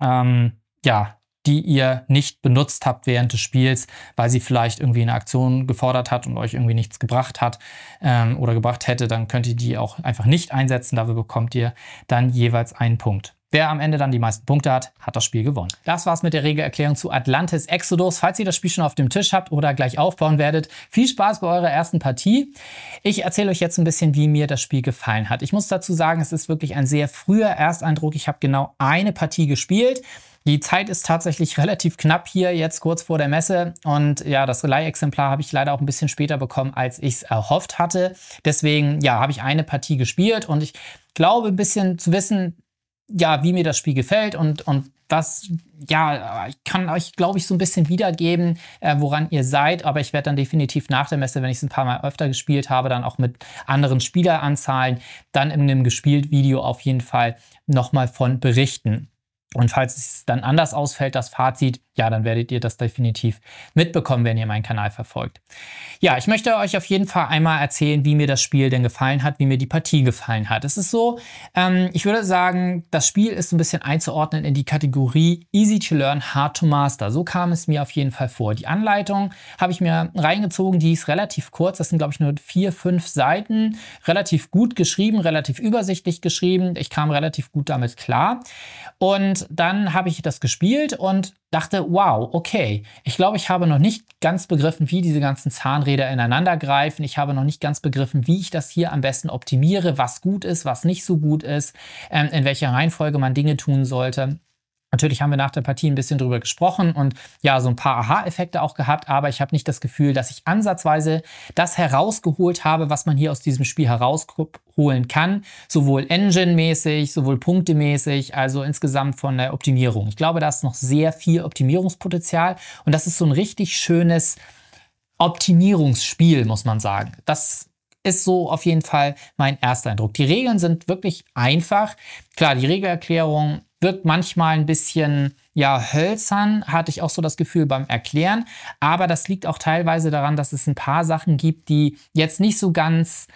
ähm, ja, die ihr nicht benutzt habt während des Spiels, weil sie vielleicht irgendwie eine Aktion gefordert hat und euch irgendwie nichts gebracht hat ähm, oder gebracht hätte, dann könnt ihr die auch einfach nicht einsetzen. Dafür bekommt ihr dann jeweils einen Punkt. Wer am Ende dann die meisten Punkte hat, hat das Spiel gewonnen. Das war's mit der Regelerklärung zu Atlantis Exodus. Falls ihr das Spiel schon auf dem Tisch habt oder gleich aufbauen werdet, viel Spaß bei eurer ersten Partie. Ich erzähle euch jetzt ein bisschen, wie mir das Spiel gefallen hat. Ich muss dazu sagen, es ist wirklich ein sehr früher Ersteindruck. Ich habe genau eine Partie gespielt. Die Zeit ist tatsächlich relativ knapp hier jetzt kurz vor der Messe und ja, das Relay-Exemplar habe ich leider auch ein bisschen später bekommen, als ich es erhofft hatte. Deswegen, ja, habe ich eine Partie gespielt und ich glaube ein bisschen zu wissen, ja, wie mir das Spiel gefällt und, und das, ja, ich kann euch, glaube ich, so ein bisschen wiedergeben, äh, woran ihr seid, aber ich werde dann definitiv nach der Messe, wenn ich es ein paar Mal öfter gespielt habe, dann auch mit anderen Spieleranzahlen, dann in einem gespielt Video auf jeden Fall nochmal von berichten. Und falls es dann anders ausfällt, das Fazit, ja, dann werdet ihr das definitiv mitbekommen, wenn ihr meinen Kanal verfolgt. Ja, ich möchte euch auf jeden Fall einmal erzählen, wie mir das Spiel denn gefallen hat, wie mir die Partie gefallen hat. Es ist so, ähm, ich würde sagen, das Spiel ist ein bisschen einzuordnen in die Kategorie Easy to Learn, Hard to Master. So kam es mir auf jeden Fall vor. Die Anleitung habe ich mir reingezogen, die ist relativ kurz. Das sind, glaube ich, nur vier, fünf Seiten. Relativ gut geschrieben, relativ übersichtlich geschrieben. Ich kam relativ gut damit klar. Und dann habe ich das gespielt und dachte, wow, okay, ich glaube, ich habe noch nicht ganz begriffen, wie diese ganzen Zahnräder ineinander greifen. Ich habe noch nicht ganz begriffen, wie ich das hier am besten optimiere, was gut ist, was nicht so gut ist, ähm, in welcher Reihenfolge man Dinge tun sollte. Natürlich haben wir nach der Partie ein bisschen drüber gesprochen und ja, so ein paar Aha-Effekte auch gehabt, aber ich habe nicht das Gefühl, dass ich ansatzweise das herausgeholt habe, was man hier aus diesem Spiel herausholen kann, sowohl engine-mäßig, sowohl punktemäßig, also insgesamt von der Optimierung. Ich glaube, da ist noch sehr viel Optimierungspotenzial und das ist so ein richtig schönes Optimierungsspiel, muss man sagen. Das ist so auf jeden Fall mein erster Eindruck. Die Regeln sind wirklich einfach. Klar, die Regelerklärung wirkt manchmal ein bisschen ja hölzern, hatte ich auch so das Gefühl beim Erklären, aber das liegt auch teilweise daran, dass es ein paar Sachen gibt, die jetzt nicht so ganz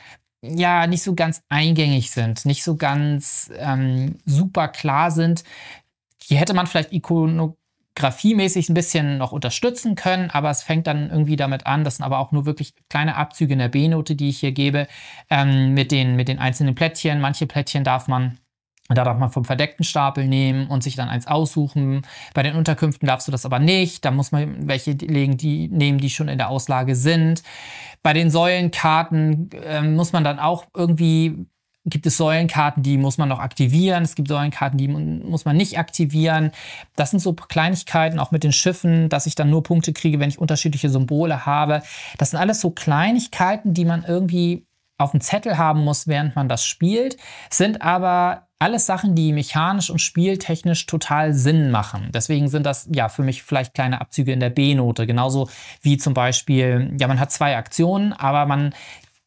ja nicht so ganz eingängig sind, nicht so ganz ähm, super klar sind. Hier hätte man vielleicht Ikono graphiemäßig ein bisschen noch unterstützen können, aber es fängt dann irgendwie damit an, das sind aber auch nur wirklich kleine Abzüge in der B-Note, die ich hier gebe, ähm, mit, den, mit den einzelnen Plättchen. Manche Plättchen darf man da darf man vom verdeckten Stapel nehmen und sich dann eins aussuchen. Bei den Unterkünften darfst du das aber nicht. Da muss man welche legen, die nehmen, die schon in der Auslage sind. Bei den Säulenkarten äh, muss man dann auch irgendwie gibt es Säulenkarten, die muss man noch aktivieren, es gibt Säulenkarten, die muss man nicht aktivieren. Das sind so Kleinigkeiten, auch mit den Schiffen, dass ich dann nur Punkte kriege, wenn ich unterschiedliche Symbole habe. Das sind alles so Kleinigkeiten, die man irgendwie auf dem Zettel haben muss, während man das spielt, sind aber alles Sachen, die mechanisch und spieltechnisch total Sinn machen. Deswegen sind das ja für mich vielleicht kleine Abzüge in der B-Note. Genauso wie zum Beispiel, ja, man hat zwei Aktionen, aber man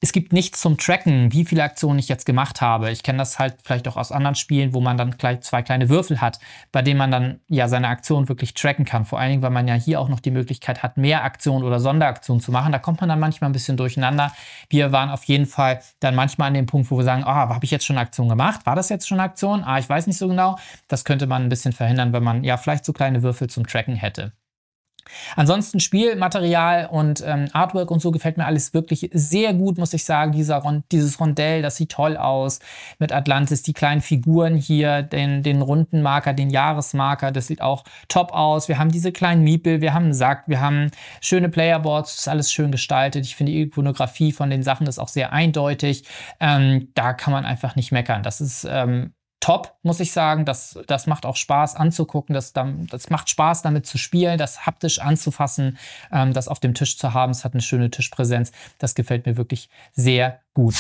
es gibt nichts zum Tracken, wie viele Aktionen ich jetzt gemacht habe. Ich kenne das halt vielleicht auch aus anderen Spielen, wo man dann gleich zwei kleine Würfel hat, bei denen man dann ja seine Aktion wirklich tracken kann. Vor allen Dingen, weil man ja hier auch noch die Möglichkeit hat, mehr Aktionen oder Sonderaktionen zu machen. Da kommt man dann manchmal ein bisschen durcheinander. Wir waren auf jeden Fall dann manchmal an dem Punkt, wo wir sagen, ah, oh, habe ich jetzt schon eine Aktion gemacht? War das jetzt schon eine Aktion? Ah, ich weiß nicht so genau. Das könnte man ein bisschen verhindern, wenn man ja vielleicht so kleine Würfel zum Tracken hätte. Ansonsten Spielmaterial und ähm, Artwork und so gefällt mir alles wirklich sehr gut, muss ich sagen. Dieser Ron dieses Rondell, das sieht toll aus mit Atlantis, die kleinen Figuren hier, den, den runden Marker, den Jahresmarker, das sieht auch top aus. Wir haben diese kleinen Miepel, wir haben einen Sack, wir haben schöne Playerboards, das ist alles schön gestaltet. Ich finde die Ikonografie von den Sachen ist auch sehr eindeutig. Ähm, da kann man einfach nicht meckern. Das ist ähm, top, muss ich sagen. Das, das macht auch Spaß anzugucken. Das, das macht Spaß, damit zu spielen, das haptisch anzufassen, ähm, das auf dem Tisch zu haben. Es hat eine schöne Tischpräsenz. Das gefällt mir wirklich sehr gut.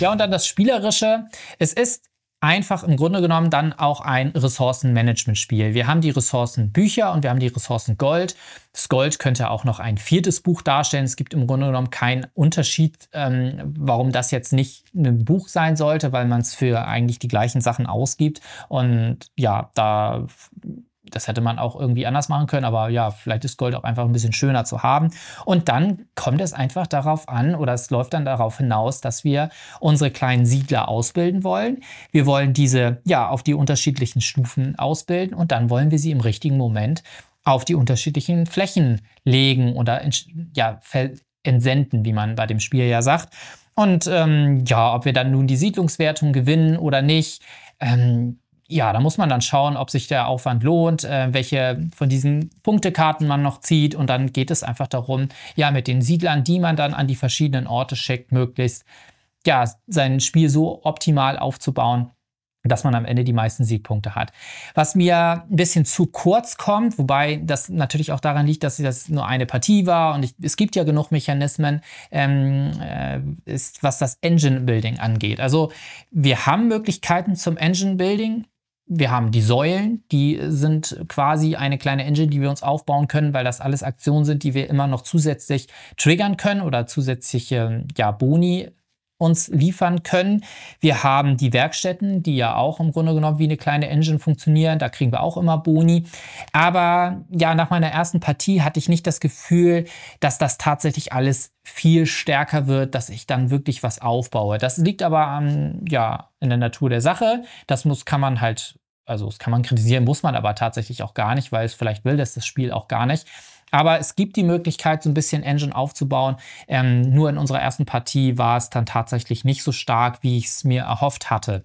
Ja, und dann das Spielerische. Es ist einfach im Grunde genommen dann auch ein Ressourcenmanagement-Spiel. Wir haben die Ressourcen Bücher und wir haben die Ressourcen Gold. Das Gold könnte auch noch ein viertes Buch darstellen. Es gibt im Grunde genommen keinen Unterschied, ähm, warum das jetzt nicht ein Buch sein sollte, weil man es für eigentlich die gleichen Sachen ausgibt. Und ja, da das hätte man auch irgendwie anders machen können, aber ja, vielleicht ist Gold auch einfach ein bisschen schöner zu haben. Und dann kommt es einfach darauf an oder es läuft dann darauf hinaus, dass wir unsere kleinen Siedler ausbilden wollen. Wir wollen diese ja auf die unterschiedlichen Stufen ausbilden und dann wollen wir sie im richtigen Moment auf die unterschiedlichen Flächen legen oder ja, entsenden, wie man bei dem Spiel ja sagt. Und ähm, ja, ob wir dann nun die Siedlungswertung gewinnen oder nicht, ähm, ja, da muss man dann schauen, ob sich der Aufwand lohnt, äh, welche von diesen Punktekarten man noch zieht. Und dann geht es einfach darum, ja, mit den Siedlern, die man dann an die verschiedenen Orte schickt, möglichst ja, sein Spiel so optimal aufzubauen, dass man am Ende die meisten Siegpunkte hat. Was mir ein bisschen zu kurz kommt, wobei das natürlich auch daran liegt, dass das nur eine Partie war und ich, es gibt ja genug Mechanismen, ähm, äh, ist was das Engine Building angeht. Also wir haben Möglichkeiten zum Engine Building, wir haben die Säulen, die sind quasi eine kleine Engine, die wir uns aufbauen können, weil das alles Aktionen sind, die wir immer noch zusätzlich triggern können oder zusätzliche ja, Boni uns liefern können. Wir haben die Werkstätten, die ja auch im Grunde genommen wie eine kleine Engine funktionieren. Da kriegen wir auch immer Boni. Aber ja, nach meiner ersten Partie hatte ich nicht das Gefühl, dass das tatsächlich alles viel stärker wird, dass ich dann wirklich was aufbaue. Das liegt aber an, ja, in der Natur der Sache. Das muss, kann man halt, also das kann man kritisieren, muss man aber tatsächlich auch gar nicht, weil es vielleicht will dass das Spiel auch gar nicht. Aber es gibt die Möglichkeit, so ein bisschen Engine aufzubauen. Ähm, nur in unserer ersten Partie war es dann tatsächlich nicht so stark, wie ich es mir erhofft hatte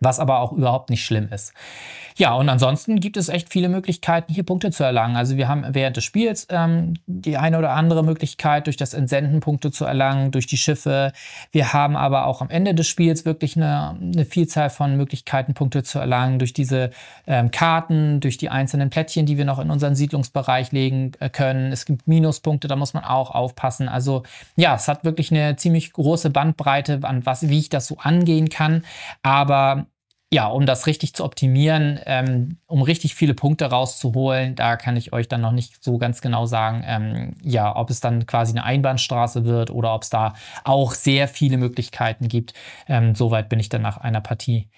was aber auch überhaupt nicht schlimm ist. Ja, und ansonsten gibt es echt viele Möglichkeiten, hier Punkte zu erlangen. Also wir haben während des Spiels ähm, die eine oder andere Möglichkeit, durch das Entsenden Punkte zu erlangen, durch die Schiffe. Wir haben aber auch am Ende des Spiels wirklich eine, eine Vielzahl von Möglichkeiten, Punkte zu erlangen, durch diese ähm, Karten, durch die einzelnen Plättchen, die wir noch in unseren Siedlungsbereich legen äh, können. Es gibt Minuspunkte, da muss man auch aufpassen. Also ja, es hat wirklich eine ziemlich große Bandbreite, an was, wie ich das so angehen kann. Aber ja, um das richtig zu optimieren, ähm, um richtig viele Punkte rauszuholen, da kann ich euch dann noch nicht so ganz genau sagen, ähm, ja, ob es dann quasi eine Einbahnstraße wird oder ob es da auch sehr viele Möglichkeiten gibt. Ähm, Soweit bin ich dann nach einer Partie.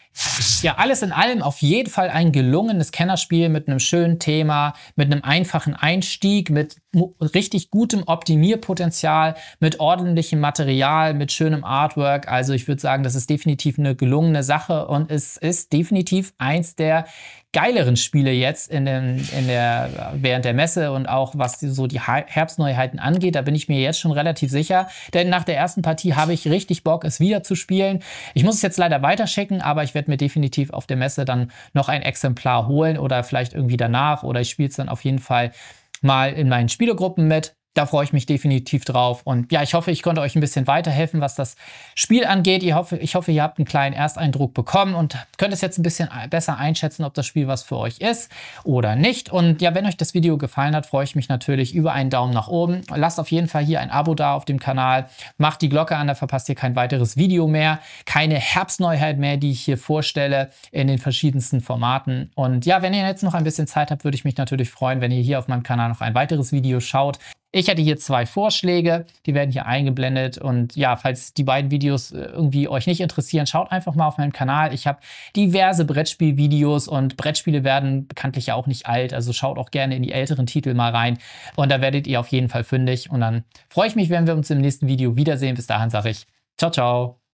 Ja, alles in allem auf jeden Fall ein gelungenes Kennerspiel mit einem schönen Thema, mit einem einfachen Einstieg, mit richtig gutem Optimierpotenzial, mit ordentlichem Material, mit schönem Artwork. Also ich würde sagen, das ist definitiv eine gelungene Sache und ist ist definitiv eins der geileren Spiele jetzt in den, in der, während der Messe und auch was so die Herbstneuheiten angeht. Da bin ich mir jetzt schon relativ sicher. Denn nach der ersten Partie habe ich richtig Bock, es wieder zu spielen. Ich muss es jetzt leider weiterschicken, aber ich werde mir definitiv auf der Messe dann noch ein Exemplar holen oder vielleicht irgendwie danach oder ich spiele es dann auf jeden Fall mal in meinen Spielegruppen mit da freue ich mich definitiv drauf. Und ja, ich hoffe, ich konnte euch ein bisschen weiterhelfen, was das Spiel angeht. Ich hoffe, ich hoffe, ihr habt einen kleinen Ersteindruck bekommen und könnt es jetzt ein bisschen besser einschätzen, ob das Spiel was für euch ist oder nicht. Und ja, wenn euch das Video gefallen hat, freue ich mich natürlich über einen Daumen nach oben. Lasst auf jeden Fall hier ein Abo da auf dem Kanal. Macht die Glocke an, da verpasst ihr kein weiteres Video mehr. Keine Herbstneuheit mehr, die ich hier vorstelle in den verschiedensten Formaten. Und ja, wenn ihr jetzt noch ein bisschen Zeit habt, würde ich mich natürlich freuen, wenn ihr hier auf meinem Kanal noch ein weiteres Video schaut. Ich hätte hier zwei Vorschläge, die werden hier eingeblendet. Und ja, falls die beiden Videos äh, irgendwie euch nicht interessieren, schaut einfach mal auf meinem Kanal. Ich habe diverse Brettspielvideos und Brettspiele werden bekanntlich ja auch nicht alt. Also schaut auch gerne in die älteren Titel mal rein. Und da werdet ihr auf jeden Fall fündig. Und dann freue ich mich, wenn wir uns im nächsten Video wiedersehen. Bis dahin sage ich, ciao, ciao.